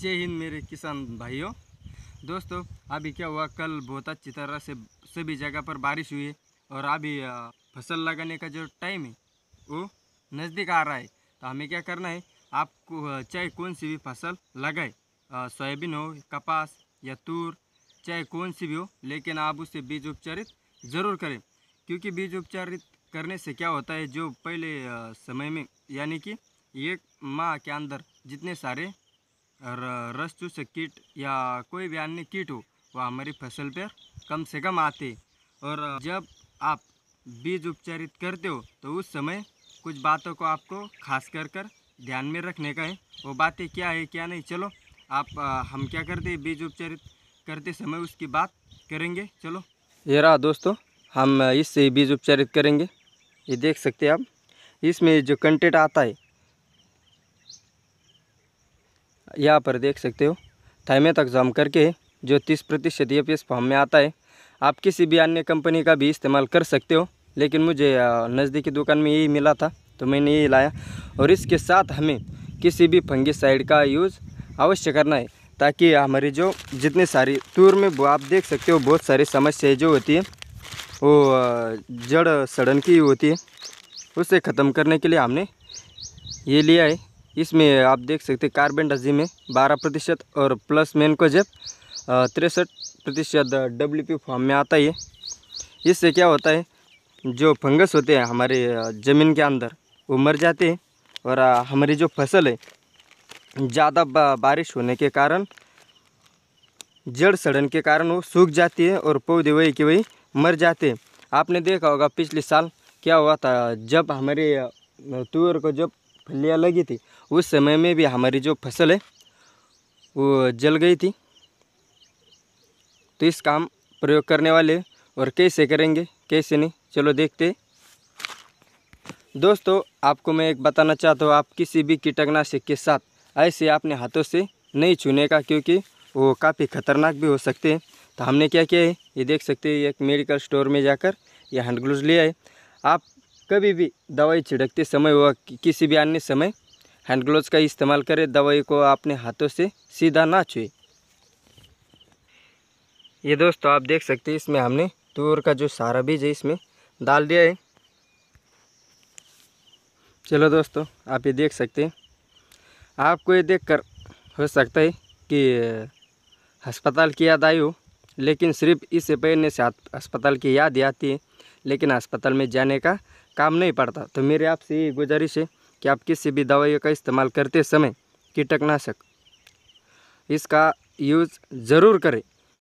जय हिंद मेरे किसान भाइयों दोस्तों अभी क्या हुआ कल बहुत अच्छी तरह से सभी जगह पर बारिश हुई है और अभी फसल लगाने का जो टाइम है वो नज़दीक आ रहा है तो हमें क्या करना है आपको चाहे कौन सी भी फसल लगाए सोयाबीन हो कपास या तूर चाहे कौन सी भी हो लेकिन आप उसे बीज उपचारित ज़रूर करें क्योंकि बीज उपचारित करने से क्या होता है जो पहले समय में यानी कि एक माह के अंदर जितने सारे रस चूस कीट या कोई भी अन्य कीट हो वह हमारी फसल पर कम से कम आते और जब आप बीज उपचारित करते हो तो उस समय कुछ बातों को आपको खास कर कर ध्यान में रखने का है वो बातें क्या है क्या नहीं चलो आप हम क्या करते हैं बीज उपचारित करते समय उसकी बात करेंगे चलो ये रहा दोस्तों हम इससे बीज उपचारित करेंगे ये देख सकते हैं आप इसमें जो कंटेंट आता है यहाँ पर देख सकते हो थाइमे तक जम करके जो तीस प्रतिशत ई फॉर्म में आता है आप किसी भी अन्य कंपनी का भी इस्तेमाल कर सकते हो लेकिन मुझे नज़दीकी दुकान में यही मिला था तो मैंने यही लाया और इसके साथ हमें किसी भी फंगी साइड का यूज़ अवश्य करना है ताकि हमारी जो जितनी सारी तूर में आप देख सकते हो बहुत सारी समस्याएँ जो होती है वो जड़ सड़न की होती है उसे ख़त्म करने के लिए हमने ये लिया है इसमें आप देख सकते हैं कार्बन डजी में बारह प्रतिशत और प्लस मेन को जब तिरसठ प्रतिशत डब्ल्यू पी फॉर्म में आता है इससे क्या होता है जो फंगस होते हैं हमारे ज़मीन के अंदर वो मर जाते हैं और हमारी जो फसल है ज़्यादा बारिश होने के कारण जड़ सड़न के कारण वो सूख जाती है और पौधे वही के वही मर जाते हैं आपने देखा होगा पिछले साल क्या हुआ था जब हमारे तुअर को जब फलियाँ लगी थी उस समय में भी हमारी जो फसल है वो जल गई थी तो इस काम प्रयोग करने वाले और कैसे करेंगे कैसे नहीं चलो देखते दोस्तों आपको मैं एक बताना चाहता हूँ आप किसी भी कीटकनाशक के साथ ऐसे आपने हाथों से नहीं छूने का क्योंकि वो काफ़ी ख़तरनाक भी हो सकते हैं तो हमने क्या किया है ये देख सकते हैं एक मेडिकल स्टोर में जाकर ये हैंड ग्लव्स लिया है आप कभी भी दवाई छिड़कते समय व किसी भी अन्य समय हैंड ग्लोव का इस्तेमाल करें दवाई को अपने हाथों से सीधा ना छुए ये दोस्तों आप देख सकते हैं इसमें हमने तूर का जो सारा बीज है इसमें डाल दिया है चलो दोस्तों आप ये देख सकते हैं आपको ये देखकर हो सकता है कि अस्पताल की याद आई हो लेकिन सिर्फ इसे पहनने से अस्पताल की याद आती है लेकिन अस्पताल में जाने का काम नहीं पड़ता तो मेरे आपसे ये गुजारिश है कि आप किसी भी दवाइयों का इस्तेमाल करते समय कीटकनाशक इसका यूज़ ज़रूर करें